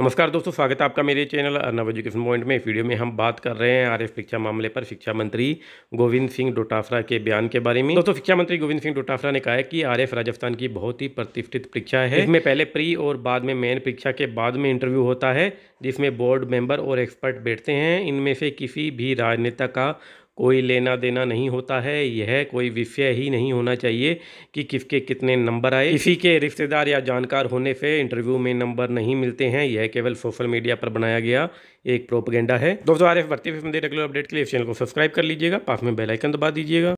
नमस्कार दोस्तों स्वागत है आपका मेरे चैनल अर्नव एजुकेशन पॉइंट में वीडियो में हम बात कर रहे हैं आरएफ शिक्षा मामले पर शिक्षा मंत्री गोविंद सिंह डोटाफरा के बयान के बारे में दोस्तों शिक्षा मंत्री गोविंद सिंह डोटाफरा ने कहा है कि आरएफ राजस्थान की बहुत ही प्रतिष्ठित परीक्षा है इसमें पहले प्री और बाद में मेन परीक्षा के बाद में इंटरव्यू होता है जिसमें बोर्ड मेंबर और एक्सपर्ट बैठते हैं इनमें से किसी भी राजनेता का कोई लेना देना नहीं होता है यह कोई विषय ही नहीं होना चाहिए कि किसके कितने नंबर आए किसी के रिश्तेदार या जानकार होने से इंटरव्यू में नंबर नहीं मिलते हैं यह केवल सोशल मीडिया पर बनाया गया एक प्रोपगेंडा है दोस्तों आर एफ भर्ती रेगुलर अपडेट के लिए इस चैनल को सब्सक्राइब कर लीजिएगा पास में बेलाइकन दबा दीजिएगा